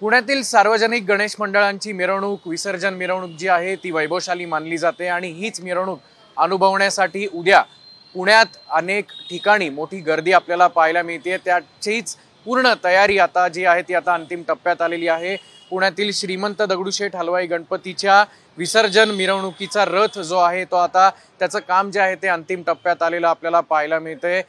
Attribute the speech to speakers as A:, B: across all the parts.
A: पुण्यातील सार्वजनिक गणेश मंडळांची मिरवणूक विसर्जन मिरवणूक जी आहे ती वैभवशाली मानली जाते आणि हीच मिरवणूक अनुभवण्यासाठी उद्या पुण्यात अनेक ठिकाणी मोठी गर्दी आपल्याला पाहायला मिळते त्याचीच पूर्ण तयारी आता जी आहे ती आता अंतिम टप्प्यात आलेली आहे पुण्यातील श्रीमंत दगडूशेठ हलवाई गणपतीच्या विसर्जन मिरवणुकीचा रथ जो आहे तो आता त्याचं काम जे आहे ते अंतिम टप्प्यात आलेलं आपल्याला पाहायला मिळतंय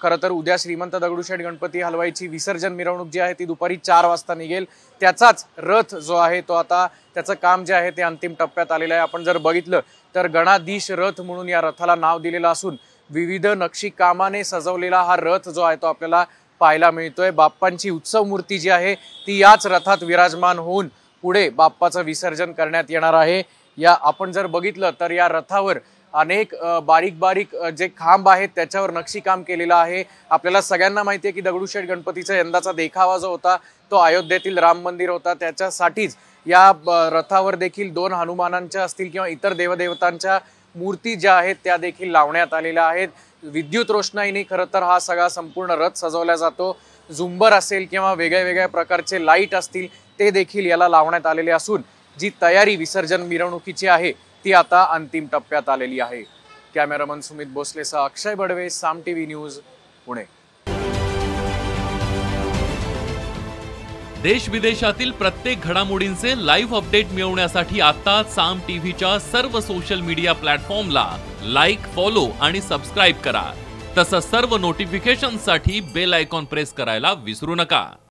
A: खरं तर उद्या श्रीमंत दगडूशेठ गणपती हलवाईची विसर्जन मिरवणूक जी आहे ती दुपारी चार वाजता निघेल त्याचाच रथ जो आहे तो आता त्याचं काम जे आहे ते अंतिम टप्प्यात आलेलं आहे आपण जर बघितलं तर गणाधीश रथ म्हणून या रथाला नाव दिलेलं असून विविध नक्षी कामाने सजवलेला हा रथ जो आहे तो आपल्याला पाहायला मिळतोय बाप्पांची उत्सव मूर्ती जी आहे ती याच रथात विराजमान होऊन पुढे बाप्पाचं विसर्जन करण्यात येणार आहे या आपण जर बघितलं तर या रथावर अनेक बारीक बारीक जे खांब आहेत त्याच्यावर नक्षीकाम केलेलं आहे आपल्याला सगळ्यांना माहिती आहे की दगडूशेठ गणपतीचा यंदाचा देखावा जो होता तो अयोध्येतील राम मंदिर होता त्याच्यासाठीच या रथावर देखील दोन हनुमानांच्या असतील किंवा इतर देवदेवतांच्या मूर्ती ज्या आहेत त्या देखील लावण्यात आलेल्या आहेत विद्युत रोषणाईने खरं तर हा सगळा संपूर्ण रथ सजवला जातो झुंबर असेल किंवा वेगळ्या वेगळ्या प्रकारचे लाईट असतील ते देखील याला लावण्यात आलेले असून जी तयारी विसर्जन मिरवणुकीची आहे ती आता अंतिम टप्प्यात आलेली आहे कॅमेरामन सुमित भोसलेसह अक्षय बडवे साम टीव्ही न्यूज
B: पुणे देश विदेशातील प्रत्येक घडामोडींचे लाईव्ह अपडेट मिळवण्यासाठी आता साम टीव्हीच्या सर्व सोशल मीडिया प्लॅटफॉर्मला लाईक फॉलो आणि सबस्क्राईब करा तसंच सर्व नोटिफिकेशनसाठी बेल आयकॉन प्रेस करायला विसरू नका